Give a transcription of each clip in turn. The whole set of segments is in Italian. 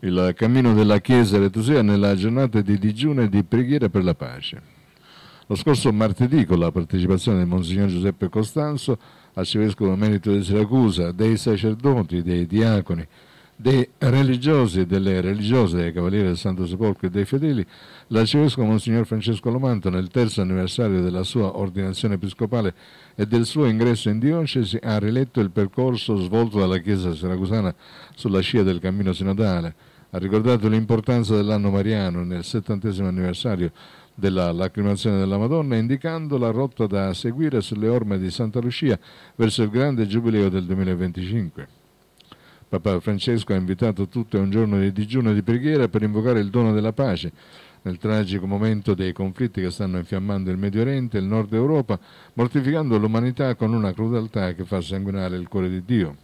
il cammino della Chiesa Retusia nella giornata di digiuno e di preghiera per la pace. Lo scorso martedì, con la partecipazione del Monsignor Giuseppe Costanzo, arcivescovo merito di Siracusa, dei sacerdoti, dei diaconi, dei religiosi e delle religiose dei Cavalieri del Santo Sepolcro e dei fedeli, l'arcivescovo Monsignor Francesco Lomanto, nel terzo anniversario della sua ordinazione episcopale e del suo ingresso in diocesi, ha riletto il percorso svolto dalla Chiesa siracusana sulla scia del cammino sinodale. Ha ricordato l'importanza dell'anno mariano nel settantesimo anniversario della lacrimazione della Madonna, indicando la rotta da seguire sulle orme di Santa Lucia verso il grande giubileo del 2025. Papa Francesco ha invitato tutti a un giorno di digiuno e di preghiera per invocare il dono della pace. Nel tragico momento dei conflitti che stanno infiammando il Medio Oriente e il Nord Europa, mortificando l'umanità con una crudeltà che fa sanguinare il cuore di Dio.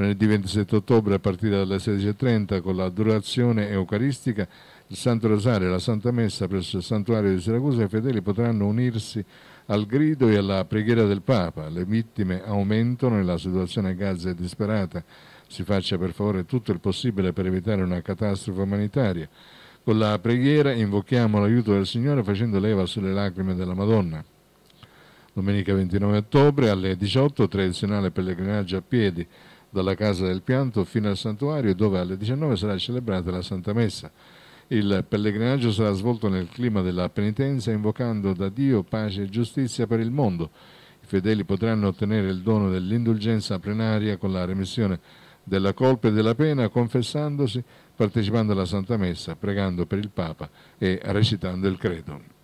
Venerdì 27 ottobre a partire dalle 16.30 con la durazione eucaristica il Santo Rosario e la Santa Messa presso il santuario di Siracusa i fedeli potranno unirsi al grido e alla preghiera del Papa. Le vittime aumentano e la situazione a Gaza è disperata. Si faccia per favore tutto il possibile per evitare una catastrofe umanitaria. Con la preghiera invochiamo l'aiuto del Signore facendo leva sulle lacrime della Madonna. Domenica 29 ottobre alle 18 tradizionale pellegrinaggio a piedi dalla Casa del Pianto fino al santuario dove alle 19 sarà celebrata la Santa Messa. Il pellegrinaggio sarà svolto nel clima della penitenza invocando da Dio pace e giustizia per il mondo. I fedeli potranno ottenere il dono dell'indulgenza plenaria con la remissione della colpa e della pena confessandosi, partecipando alla Santa Messa, pregando per il Papa e recitando il credo.